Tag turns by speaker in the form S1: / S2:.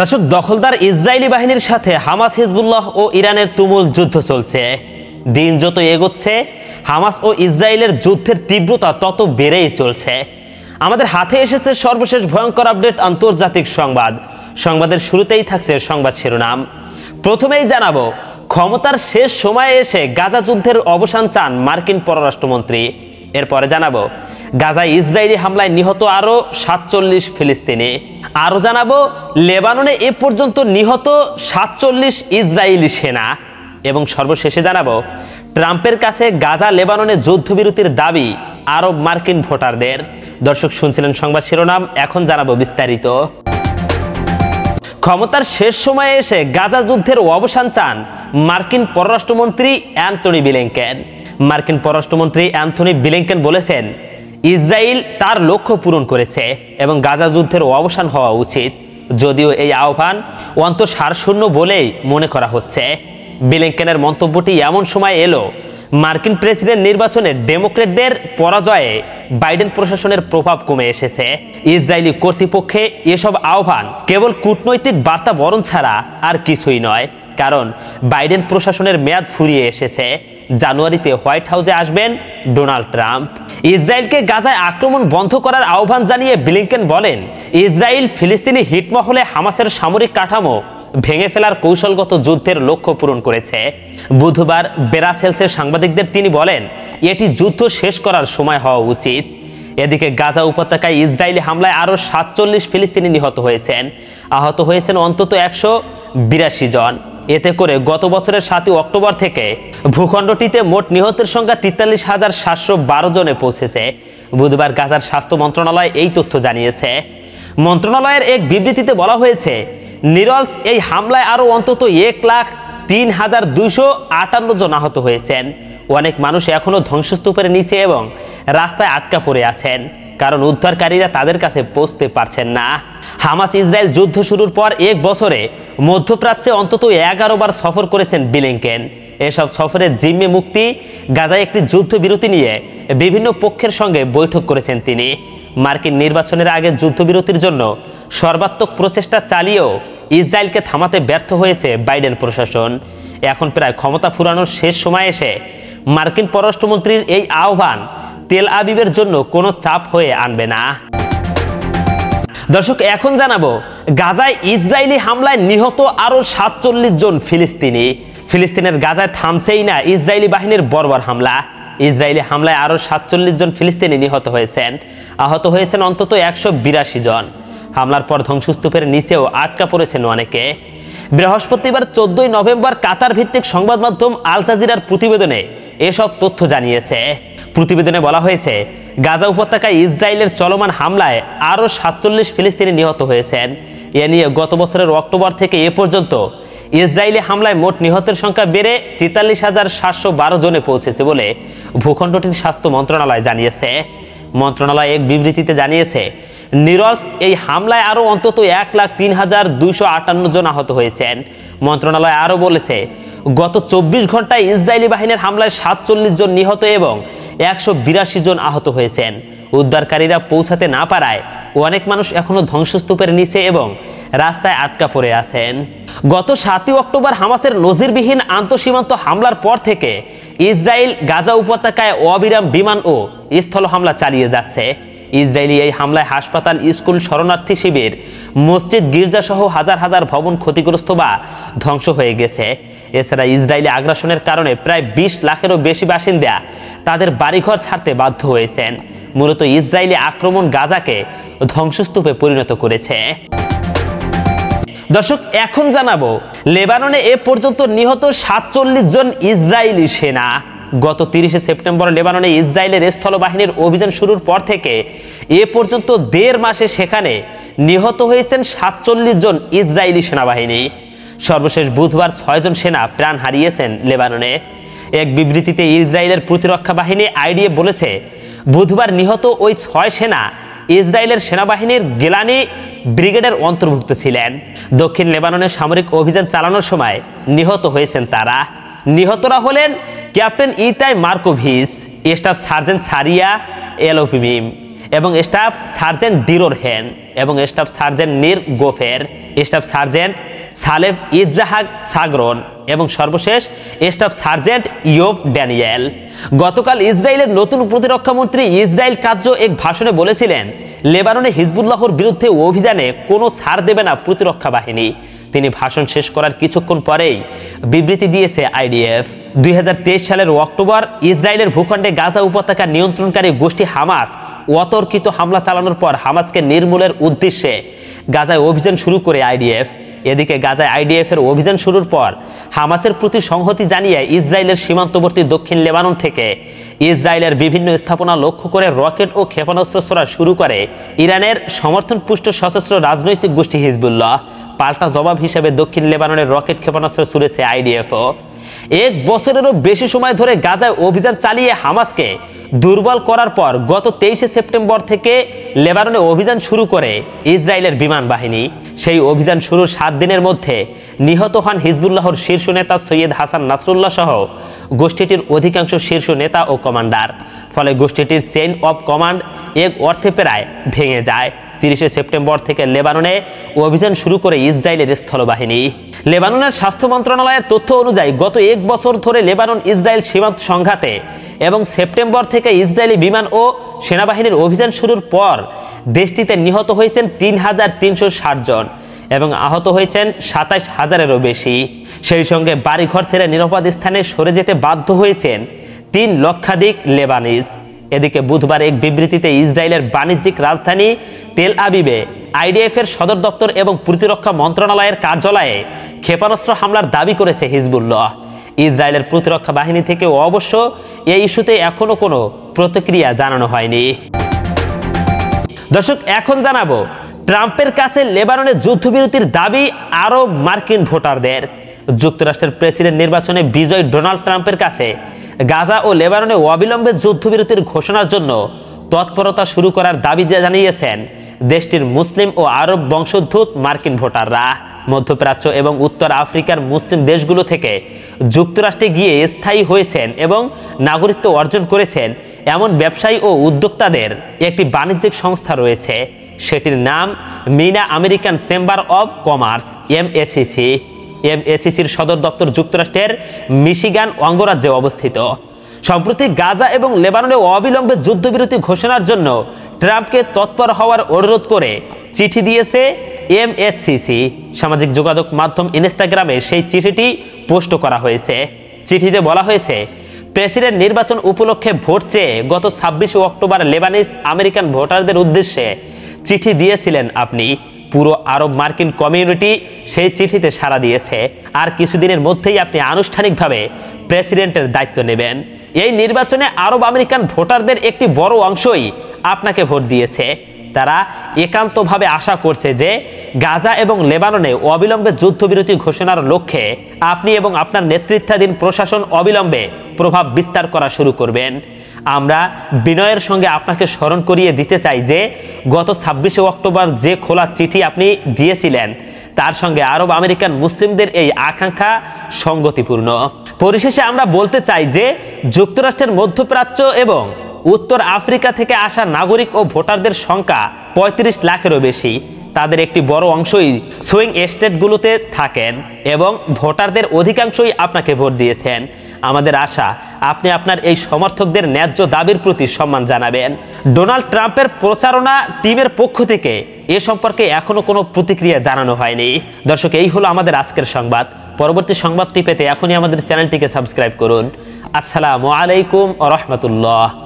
S1: দর্শক দখলদার ইসরায়েলি বাহিনীর সাথে হামাস হিজবুল্লাহ ও ইরানের তুমুল যুদ্ধ চলছে দিন যত এগোচ্ছে হামাস ও ইসরায়েলের যুদ্ধের তীব্রতা তত বেড়েই চলছে আমাদের হাতে এসেছে সর্বশেষ ভয়ঙ্কর আপডেট আন্তর্জাতিক সংবাদ সংবাদের শুরুতেই থাকছে সংবাদ শিরোনাম প্রথমেই জানাবো ক্ষমতার শেষ সময়ে এসে গাজা যুদ্ধের অবসান চান মার্কিন পররাষ্ট্রমন্ত্রী এরপরে জানাবো গাজায় ইসরায়েলি হামলায় নিহত আরও সাতচল্লিশ ফিলিস্তিনি আরও জানাবো লেবাননে এ পর্যন্ত নিহত সাতচল্লিশ ইসরায়েলি সেনা এবং সর্বশেষে জানাবো ট্রাম্পের কাছে গাজা লেবাননে যুদ্ধবিরতির দাবি আরব মার্কিন ভোটারদের দর্শক শুনছিলেন সংবাদ শিরোনাম এখন জানাবো বিস্তারিত ক্ষমতার শেষ সময়ে এসে গাজা যুদ্ধের অবসান চান মার্কিন পররাষ্ট্রমন্ত্রী অ্যান্থনি বিলেঙ্কেন মার্কিন পররাষ্ট্রমন্ত্রী অ্যান্থনি বিলেঙ্কেন বলেছেন ইসরায়েল তার লক্ষ্য পূরণ করেছে এবং গাজা যুদ্ধের অবসান হওয়া উচিত যদিও এই আহ্বান অন্তঃসারশূন্য বলেই মনে করা হচ্ছে বিলিংকেনের মন্তব্যটি এমন সময় এলো মার্কিন প্রেসিডেন্ট নির্বাচনে ডেমোক্রেটদের পরাজয়ে বাইডেন প্রশাসনের প্রভাব কমে এসেছে ইসরায়েলি কর্তৃপক্ষে এসব আহ্বান কেবল কূটনৈতিক বার্তা বরণ ছাড়া আর কিছুই নয় কারণ বাইডেন প্রশাসনের মেয়াদ ফুরিয়ে এসেছে জানুয়ারিতে হোয়াইট হাউসে আসবেন ডোনাল্ড ট্রাম্প ইসরায়েলকে গাজায় আক্রমণ বন্ধ করার আহ্বান জানিয়ে ব্লিংকেন বলেন ইসরায়েল ফিলিস্তিনি হিটমহলে হামাসের সামরিক কাঠামো ভেঙে ফেলার কৌশলগত যুদ্ধের লক্ষ্য পূরণ করেছে বুধবার বেরাসেলসের সাংবাদিকদের তিনি বলেন এটি যুদ্ধ শেষ করার সময় হওয়া উচিত এদিকে গাজা উপত্যকায় ইসরায়েলি হামলায় আরও সাতচল্লিশ ফিলিস্তিনি নিহত হয়েছেন আহত হয়েছেন অন্তত একশো বিরাশি জন এতে করে গত বছরের সাতই অক্টোবর থেকে ভূখণ্ডটিতে মোট নিহতের সংখ্যা তেতাল্লিশ হাজার সাতশো বারো জনে পৌঁছেছে বুধবার গাজার স্বাস্থ্য মন্ত্রণালয় এই তথ্য জানিয়েছে মন্ত্রণালয়ের এক বিবৃতিতে বলা হয়েছে নিরলস এই হামলায় আরও অন্তত এক লাখ তিন হাজার দুইশো আটান্ন জন আহত হয়েছেন অনেক মানুষ এখনও ধ্বংসস্তূপের নিচে এবং রাস্তায় আটকা পড়ে আছেন কারণ উদ্ধারকারীরা তাদের কাছে পৌঁছতে পারছেন না হামাস ইসরায়েল যুদ্ধ শুরুর পর এক বছরে মধ্যপ্রাচ্যে অন্তত এগারো বার সফর করেছেন বিলিংকেন এসব সফরের জিম্মে মুক্তি গাজায় একটি যুদ্ধবিরতি নিয়ে বিভিন্ন পক্ষের সঙ্গে বৈঠক করেছেন তিনি মার্কিন নির্বাচনের আগে যুদ্ধবিরতির জন্য সর্বাত্মক প্রচেষ্টা চালিয়েও ইসরায়েলকে থামাতে ব্যর্থ হয়েছে বাইডেন প্রশাসন এখন প্রায় ক্ষমতা ফুরানোর শেষ সময় এসে মার্কিন পররাষ্ট্রমন্ত্রীর এই আহ্বান তেল আবিবের জন্য কোনো চাপ হয়ে আনবে না দর্শক এখন জানাবো গাজায় ইসরায়েলি হামলায় নিহত আরও সাতচল্লিশ জন ফিলিস্তিনি ফিলিস্তিনের গাজায় থামছেই না ইসরায়েলি বাহিনীর বর্বর হামলা ইসরায়েলি হামলায় আরও সাতচল্লিশ জন ফিলিস্তিনি নিহত হয়েছেন আহত হয়েছেন অন্তত একশো বিরাশি জন হামলার পর ধ্বংসস্তূপের নিচেও আটকা পড়েছেন অনেকে বৃহস্পতিবার চোদ্দই নভেম্বর কাতার ভিত্তিক সংবাদ মাধ্যম আল জাজিরার প্রতিবেদনে এসব তথ্য জানিয়েছে প্রতিবেদনে বলা হয়েছে গাজা উপত্যকায় ইসরায়েলের চলমান হামলায় আরও সাতচল্লিশ ফিলিস্তিনি নিহত হয়েছেন এ নিয়ে গত বছরের অক্টোবর থেকে এ পর্যন্ত ইসরায়েলি হামলায় মোট নিহতের সংখ্যা বেড়ে তেতাল্লিশ হাজার সাতশো বারো জনে পৌঁছেছে বলে ভূখণ্ডটির স্বাস্থ্য মন্ত্রণালয় জানিয়েছে মন্ত্রণালয় এক বিবৃতিতে জানিয়েছে নিরস এই হামলায় আরও অন্তত এক লাখ তিন হাজার দুইশো আটান্ন জন আহত হয়েছেন মন্ত্রণালয় আরও বলেছে গত চব্বিশ ঘন্টায় ইসরায়েলি বাহিনীর হামলায় সাতচল্লিশ জন নিহত এবং একশো বিরাশি জন আহত হয়েছেন উদ্ধারকারীরা পৌঁছাতে না পারায় অনেক মানুষ এখনও ধ্বংসস্তূপের নিচে এবং রাস্তায় আটকা পড়ে আছেন গত সাতই অক্টোবর হামাসের নজিরবিহীন আন্তঃসীমান্ত হামলার পর থেকে ইসরায়েল গাজা উপত্যকায় অবিরাম বিমান ও স্থল হামলা চালিয়ে যাচ্ছে ইসরায়েলি এই হামলায় হাসপাতাল স্কুল শরণার্থী শিবির মসজিদ গির্জাসহ হাজার হাজার ভবন ক্ষতিগ্রস্ত বা ধ্বংস হয়ে গেছে এছাড়া ইসরায়েলি আগ্রাসনের কারণে প্রায় বিশ লাখেরও বেশি বাসিন্দা তাদের বাড়িঘর ছাড়তে বাধ্য হয়েছেন মূলত ইসরায়েলি আক্রমণ গাজাকে ধ্বংসস্তূপে পরিণত করেছে দর্শক এখন জানাবো লেবাননে এ পর্যন্ত নিহত সাতচল্লিশ জন ইসরায়েলি সেনা গত তিরিশে সেপ্টেম্বর লেবাননে ইসরায়েলের স্থলবাহিনীর অভিযান শুরুর পর থেকে এ পর্যন্ত দেড় মাসে সেখানে নিহত হয়েছেন সাতচল্লিশ জন ইসরায়েলি সেনাবাহিনী সর্বশেষ বুধবার ছয়জন সেনা প্রাণ হারিয়েছেন লেবাননে এক বিবৃতিতে ইসরায়েলের প্রতিরক্ষা বাহিনী আইডিএ বলেছে বুধবার নিহত ওই ছয় সেনা ইসরায়েলের সেনাবাহিনীর গেলানি ব্রিগেডের অন্তর্ভুক্ত ছিলেন দক্ষিণ লেবাননের সামরিক অভিযান চালানোর সময় নিহত হয়েছেন তারা নিহতরা হলেন captain Itai Markovits staff sergeant সারিয়া এলোফিমিম এবং স্টাফ সার্জেন্ট হেন এবং স্টাফ সার্জেন্ট নির গোফের স্টাফ সার্জেন্ট সালেব ইজাহাক সাগরন এবং সর্বশেষ স্টাফ সার্জেন্ট ইয়োব ড্যানিয়েল গতকাল ইসরায়েলের নতুন প্রতিরক্ষামন্ত্রী ইসরায়েল কার্য এক ভাষণে বলেছিলেন লেবাননে হিজবুল্লাহর বিরুদ্ধে অভিযানে কোনো ছাড় দেবে না প্রতিরক্ষা বাহিনী তিনি ভাষণ শেষ করার কিছুক্ষণ পরেই বিবৃতি দিয়েছে আইডিএফ দুই সালের অক্টোবর ইসরায়েলের ভূখণ্ডে গাজা উপত্যকা নিয়ন্ত্রণকারী গোষ্ঠী হামাস অতর্কিত হামলা চালানোর পর হামাজকে নির্মূলের উদ্দেশ্যে গাজায় অভিযান শুরু করে আইডিএফ এদিকে গাজায় আইডিএফের অভিযান শুরুর পর হামাসের প্রতি সংহতি জানিয়ে ইসরায়েলের সীমান্তবর্তী দক্ষিণ লেবানন থেকে ইসরায়েলের বিভিন্ন স্থাপনা লক্ষ্য করে রকেট ও ক্ষেপণাস্ত্র ছোড়া শুরু করে ইরানের সমর্থনপুষ্ট সশস্ত্র রাজনৈতিক গোষ্ঠী হিজবুল্লাহ পাল্টা জবাব হিসেবে দক্ষিণ লেবাননের রকেট ক্ষেপণাস্ত্র ছুড়েছে আইডিএফও এক বছরেরও বেশি সময় ধরে গাজায় অভিযান চালিয়ে হামাসকে দুর্বল করার পর গত তেইশে সেপ্টেম্বর থেকে লেবাননে অভিযান শুরু করে ইসরায়েলের বিমান বাহিনী সেই অভিযান শুরুর সাত দিনের মধ্যে নিহত হন হিজবুল্লাহর শীর্ষ নেতা সৈয়দ হাসান নাসরুল্লাহ সহ গোষ্ঠীটির অধিকাংশ শীর্ষ নেতা ও কমান্ডার ফলে গোষ্ঠীটির চেইন অব কমান্ড এক অর্থে প্রায় ভেঙে যায় তিরিশে সেপ্টেম্বর থেকে লেবাননে অভিযান শুরু করে ইসরায়েলের স্থলবাহিনী লেবাননের স্বাস্থ্য মন্ত্রণালয়ের তথ্য অনুযায়ী গত এক বছর ধরে লেবানন ইসরায়েল সীমান্ত সংঘাতে এবং সেপ্টেম্বর থেকে ইসরায়েলি বিমান ও সেনাবাহিনীর অভিযান শুরুর পর দেশটিতে নিহত হয়েছেন তিন হাজার তিনশো জন এবং আহত হয়েছেন সাতাইশ হাজারেরও বেশি সেই সঙ্গে বাড়িঘর ছেড়ে নিরাপদ স্থানে সরে যেতে বাধ্য হয়েছেন তিন লক্ষাধিক লেবানিজ এদিকে বুধবার এক বিবৃতিতে ইসরায়েলের বাণিজ্যিক রাজধানী তেল আবিবে আইডিএফের সদর দপ্তর এবং প্রতিরক্ষা মন্ত্রণালয়ের কার্যালয়ে ক্ষেপণাস্ত্র হামলার দাবি করেছে হিজবুল্লাহ ইসরায়েলের প্রতিরক্ষা বাহিনী থেকে অবশ্য এই ইস্যুতে এখনও কোনো প্রতিক্রিয়া জানানো হয়নি দর্শক এখন জানাবো ট্রাম্পের কাছে লেবাননে যুদ্ধবিরতির দাবি আরব মার্কিন ভোটারদের যুক্তরাষ্ট্রের প্রেসিডেন্ট নির্বাচনে বিজয় ডোনাল্ড ট্রাম্পের কাছে গাজা ও লেবাননে অবিলম্বে যুদ্ধবিরতির ঘোষণার জন্য তৎপরতা শুরু করার দাবি জানিয়েছেন দেশটির মুসলিম ও আরব বংশোদ্ভূত মার্কিন ভোটাররা মধ্যপ্রাচ্য এবং উত্তর আফ্রিকার মুসলিম দেশগুলো থেকে যুক্তরাষ্ট্রে গিয়ে স্থায়ী হয়েছেন এবং নাগরিকত্ব অর্জন করেছেন এমন ব্যবসায়ী ও উদ্যোক্তাদের একটি বাণিজ্যিক সংস্থা রয়েছে সেটির নাম MENA American chamber of commerce MACC এমএসিসির সদর দপ্তর যুক্তরাষ্ট্রের মিশিগান অঙ্গরাজ্যে অবস্থিত সম্প্রতি গাজা এবং লেবাননে অবিলম্বে যুদ্ধবিরতি ঘোষণার জন্য ট্রাম্পকে তৎপর হওয়ার অনুরোধ করে চিঠি দিয়েছে এমএসসিসি সামাজিক যোগাযোগ মাধ্যম ইনস্টাগ্রামে সেই চিঠিটি পোস্ট করা হয়েছে চিঠিতে বলা হয়েছে প্রেসিডেন্ট নির্বাচন উপলক্ষে ভোট চেয়ে গত ছাব্বিশে অক্টোবর লেবানিস আমেরিকান ভোটারদের উদ্দেশ্যে চিঠি দিয়েছিলেন আপনি পুরো আরব মার্কিন কমিউনিটি সেই চিঠিতে সাড়া দিয়েছে আর কিছুদিনের মধ্যেই আপনি আনুষ্ঠানিকভাবে প্রেসিডেন্টের দায়িত্ব নেবেন এই নির্বাচনে আরব আমেরিকান ভোটারদের একটি বড় অংশই আপনাকে ভোট দিয়েছে তারা একান্তভাবে আশা করছে যে গাজা এবং লেবাননে অবিলম্বে যুদ্ধবিরতি ঘোষণার লক্ষ্যে আপনি এবং আপনার নেতৃত্বাধীন প্রশাসন অবিলম্বে প্রভাব বিস্তার করা শুরু করবেন আমরা বিনয়ের সঙ্গে আপনাকে স্মরণ করিয়ে দিতে চাই যে গত ছাব্বিশে অক্টোবর যে খোলা চিঠি আপনি দিয়েছিলেন তার সঙ্গে আরব আমেরিকান মুসলিমদের এই আকাঙ্ক্ষা সঙ্গতিপূর্ণ পরিশেষে আমরা বলতে চাই যে যুক্তরাষ্ট্রের মধ্যপ্রাচ্য এবং উত্তর আফ্রিকা থেকে আসা নাগরিক ও ভোটারদের সংখ্যা ৩৫ লাখেরও বেশি তাদের একটি বড় অংশই সুইং এস্টেটগুলোতে থাকেন এবং ভোটারদের অধিকাংশই আপনাকে ভোট দিয়েছেন আমাদের আশা আপনি আপনার এই সমর্থকদের ন্যায্য দাবির প্রতি সম্মান জানাবেন ডোনাল্ড ট্রাম্পের প্রচারণা টিমের পক্ষ থেকে এ সম্পর্কে এখনও কোনো প্রতিক্রিয়া জানানো হয়নি দর্শক এই হলো আমাদের আজকের সংবাদ পরবর্তী সংবাদটি পেতে এখনই আমাদের চ্যানেলটিকে সাবস্ক্রাইব করুন আসসালামু আলাইকুম রহমতুল্লাহ